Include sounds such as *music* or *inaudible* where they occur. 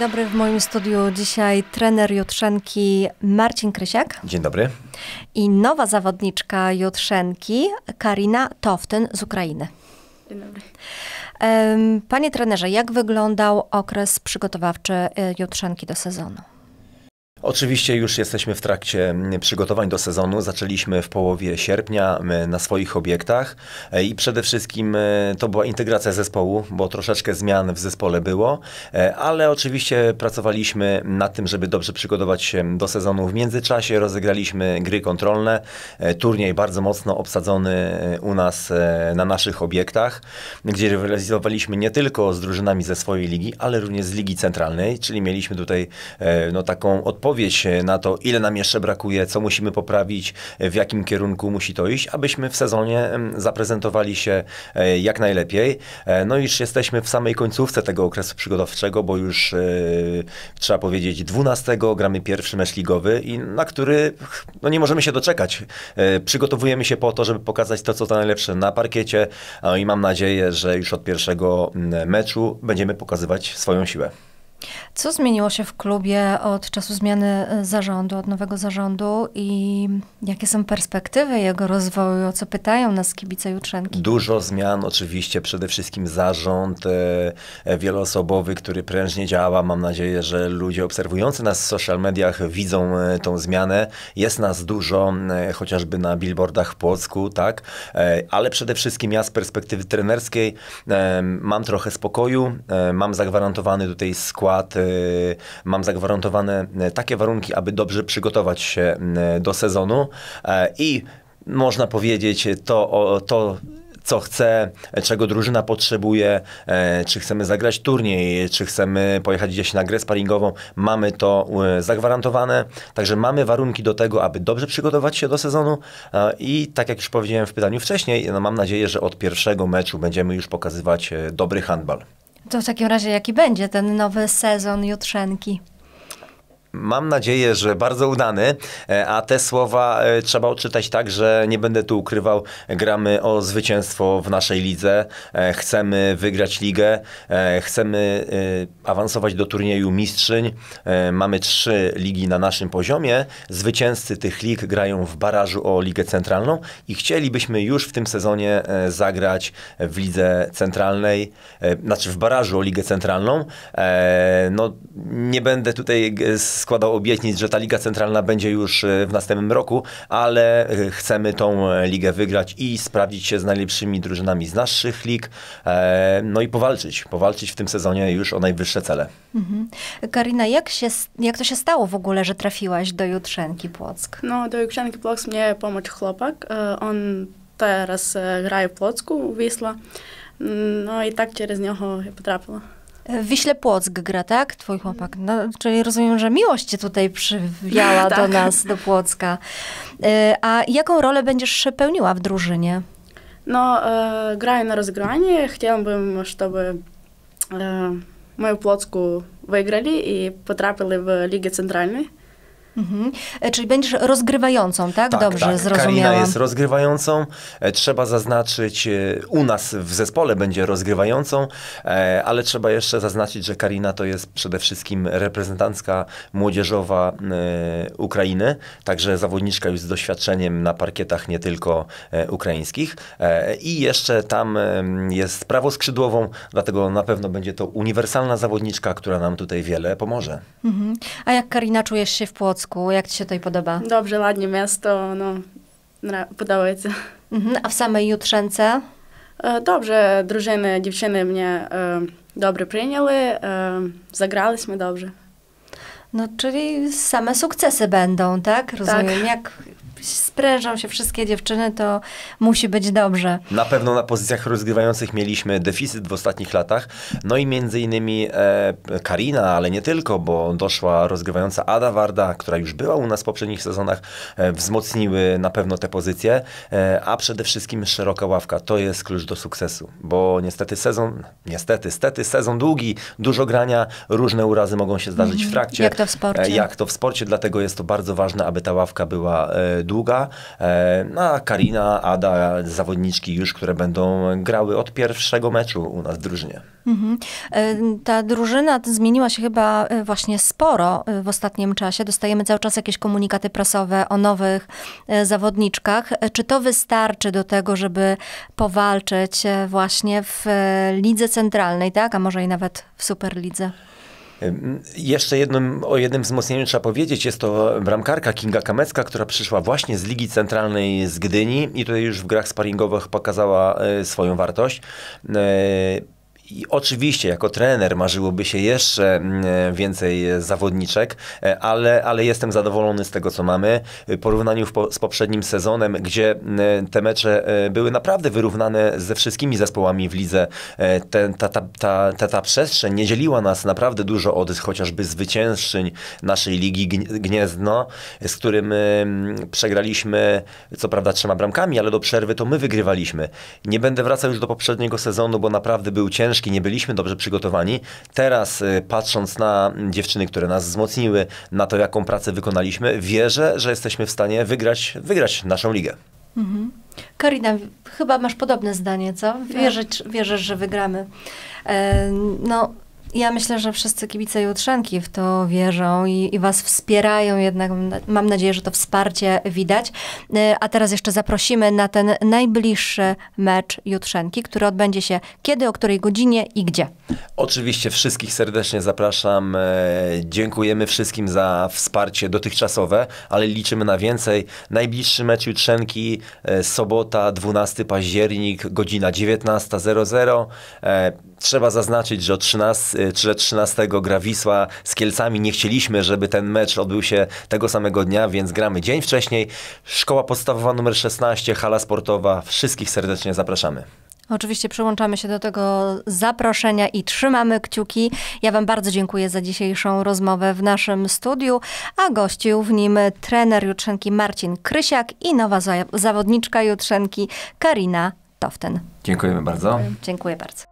dobry, w moim studiu dzisiaj trener jutrzenki Marcin Krysiak. Dzień dobry. I nowa zawodniczka jutrzenki Karina Toftyn z Ukrainy. Dzień dobry. Panie trenerze, jak wyglądał okres przygotowawczy e, jutrzenki do sezonu? Oczywiście już jesteśmy w trakcie mm, przygotowań do sezonu. Zaczęliśmy w połowie sierpnia mm, na swoich obiektach e, i przede wszystkim e, to była integracja zespołu, bo troszeczkę zmian w zespole było, e, ale oczywiście pracowaliśmy nad tym, żeby dobrze przygotować się do sezonu. W międzyczasie rozegraliśmy gry kontrolne, turniej bardzo mocno obsadzony u nas na naszych obiektach, gdzie rywalizowaliśmy nie tylko z drużynami ze swojej ligi, ale również z Ligi Centralnej, czyli mieliśmy tutaj no, taką odpowiedź odpowiedź na to, ile nam jeszcze brakuje, co musimy poprawić, w jakim kierunku musi to iść, abyśmy w sezonie zaprezentowali się e, jak najlepiej. E, no i już jesteśmy w samej końcówce tego okresu przygotowawczego, bo już e, trzeba powiedzieć 12 gramy pierwszy mecz ligowy i na który no nie możemy się doczekać. Przygotowujemy się po to, żeby pokazać to, co to najlepsze na parkiecie no i mam nadzieję, że już od pierwszego mm, meczu będziemy pokazywać swoją siłę. Co zmieniło się w klubie od czasu zmiany e, zarządu, od nowego zarządu i jakie są perspektywy jego rozwoju? O co pytają nas kibice Jutrzenki? Dużo zmian, oczywiście. Przede wszystkim zarząd e, e, wieloosobowy, który prężnie działa. Mam nadzieję, że ludzie obserwujący nas w social mediach widzą e, tą zmianę. Jest nas dużo, e, chociażby na billboardach w Płocku, tak? E, ale przede wszystkim ja z perspektywy trenerskiej mam trochę spokoju, mam zagwarantowany tutaj skład przykład y, mam zagwarantowane y, takie warunki, aby dobrze przygotować się y, do sezonu e, i można powiedzieć to, to co chcę, czego drużyna potrzebuje, e, czy chcemy zagrać turniej, czy chcemy pojechać gdzieś na grę sparingową. Mamy to zagwarantowane, także mamy warunki do tego, aby dobrze przygotować się do sezonu e, i tak jak już powiedziałem w pytaniu wcześniej, no mam nadzieję, że od pierwszego meczu będziemy już pokazywać dobry handbal. To w takim razie jaki będzie ten nowy sezon Jutrzenki? mam nadzieję, że bardzo udany, e, a te słowa e, trzeba odczytać tak, że nie będę tu ukrywał, gramy o zwycięstwo w naszej lidze, e, chcemy wygrać ligę, chcemy awansować do turnieju mistrzyń, mamy trzy ligi na naszym poziomie, zwycięzcy tych lig grają w barażu o Ligę Centralną i chcielibyśmy już w tym sezonie zagrać w Lidze Centralnej, znaczy w barażu o Ligę Centralną. No, nie będę tutaj z składał obietnic, że ta Liga Centralna będzie już e, w następnym roku, ale e, chcemy tą e, ligę wygrać i sprawdzić się z najlepszymi drużynami z naszych lig, no i powalczyć, powalczyć w tym sezonie już o najwyższe cele. Mhm. Karina, jak, się, jak to się stało w ogóle, że trafiłaś do Jutrzenki Płock? No, do Jutrzenki Płock mnie pomógł chłopak, on teraz gra w Płocku, Wisła, mm, no i tak przez niego ja potrafiłam. W Wiśle Płock gra, tak? Twój chłopak. No, czyli rozumiem, że miłość cię tutaj przywiała *laughs* tak. do nas, do Płocka. E, a jaką rolę będziesz pełniła w drużynie? No, e, grаю на разыгрывании. Хотела чтобы e, мы i Плоцку w ligi centralnej. Mhm. E, czyli będziesz rozgrywającą, tak? tak Dobrze, tak. zrozumiałam. Karina jest rozgrywającą. E, trzeba zaznaczyć, e, u nas w zespole będzie rozgrywającą, ale trzeba jeszcze zaznaczyć, że Karina to jest przede wszystkim reprezentantka młodzieżowa Ukrainy, także zawodniczka już z doświadczeniem na parkietach nie tylko ukraińskich. I jeszcze tam jest prawoskrzydłową, dlatego na pewno będzie to uniwersalna zawodniczka, która nam tutaj wiele pomoże. Mhm. A jak Karina czujesz się w płocie? Płocku. Jak ci się tutaj podoba? Dobrze, ładnie miasto, no, podoba się. Mhm. A w samej Jutrzence? E, dobrze, drużyny, dziewczyny mnie e, dobrze przyjęły, e, zagraliśmy dobrze. No, czyli same sukcesy będą, tak? Rozumiem. Tak. Jak sprężą się wszystkie dziewczyny, to musi być dobrze. Na pewno na pozycjach rozgrywających mieliśmy deficyt w ostatnich latach. No i między innymi e, Karina, ale nie tylko, bo doszła rozgrywająca Ada Warda, która już była u nas w poprzednich sezonach, e, wzmocniły na pewno te pozycje, e, a przede wszystkim szeroka ławka. To jest klucz do sukcesu, bo niestety sezon, niestety, stety, sezon długi, dużo grania, różne urazy mogą się zdarzyć w mhm. trakcie. Jak to w sporcie. E, jak to w sporcie, dlatego jest to bardzo ważne, aby ta ławka była e, długa E, no a Karina, Ada, zawodniczki już, które będą grały od pierwszego meczu u nas w drużynie. Mhm. E, ta drużyna zmieniła się chyba e, właśnie sporo w ostatnim czasie. Dostajemy cały czas jakieś komunikaty prasowe o nowych zawodniczkach. Czy to wystarczy do tego, żeby powalczyć właśnie w lidze centralnej, tak? A może i nawet w Superlidze? Jeszcze jednym, o jednym wzmocnieniu trzeba powiedzieć, jest to bramkarka Kinga Kamecka, która przyszła właśnie z Ligi Centralnej z Gdyni i tutaj już w grach sparingowych pokazała e, swoją wartość. E, i oczywiście jako trener marzyłoby się jeszcze mm, więcej zawodniczek, e, ale, ale jestem zadowolony z tego, co mamy. E, w porównaniu z poprzednim sezonem, gdzie e, te mecze były naprawdę wyrównane ze wszystkimi zespołami w lidze, te, ta, ta, ta, ta, ta przestrzeń nie dzieliła nas naprawdę dużo od chociażby zwycięzczyń naszej Ligi Gniezno, z którym przegraliśmy co prawda trzema bramkami, ale do przerwy to my wygrywaliśmy. Nie będę wracał już do poprzedniego sezonu, bo naprawdę był ciężki nie byliśmy dobrze przygotowani. Teraz y, patrząc na dziewczyny, które nas wzmocniły, na to jaką pracę wykonaliśmy, wierzę, że jesteśmy w stanie wygrać, wygrać naszą ligę. Mhm. Karina, chyba masz podobne zdanie, co? Tak. Wierzysz, wierzysz że wygramy. E, no, ja myślę, że wszyscy kibice Jutrzenki w to wierzą i, i was wspierają, jednak mam nadzieję, że to wsparcie widać. E, a teraz jeszcze zaprosimy na ten najbliższy mecz Jutrzenki, który odbędzie się kiedy, o której godzinie i gdzie. Oczywiście wszystkich serdecznie zapraszam. E, dziękujemy wszystkim za wsparcie dotychczasowe, ale liczymy na więcej. Najbliższy mecz Jutrzenki e, sobota 12 październik, godzina 19.00 trzeba zaznaczyć, że, 13, że 13 gra Wisła z Kielcami. Nie chcieliśmy, żeby ten mecz odbył się tego samego dnia, więc gramy dzień wcześniej. Szkoła podstawowa numer 16, hala sportowa. Wszystkich serdecznie zapraszamy. Oczywiście przyłączamy się do tego zaproszenia i trzymamy kciuki. Ja Wam bardzo dziękuję za dzisiejszą rozmowę w naszym studiu, a gościł w nim trener Jutrzenki Marcin Krysiak i nowa zawodniczka Jutrzenki Karina Toften. Dziękujemy bardzo. Dziękuję bardzo.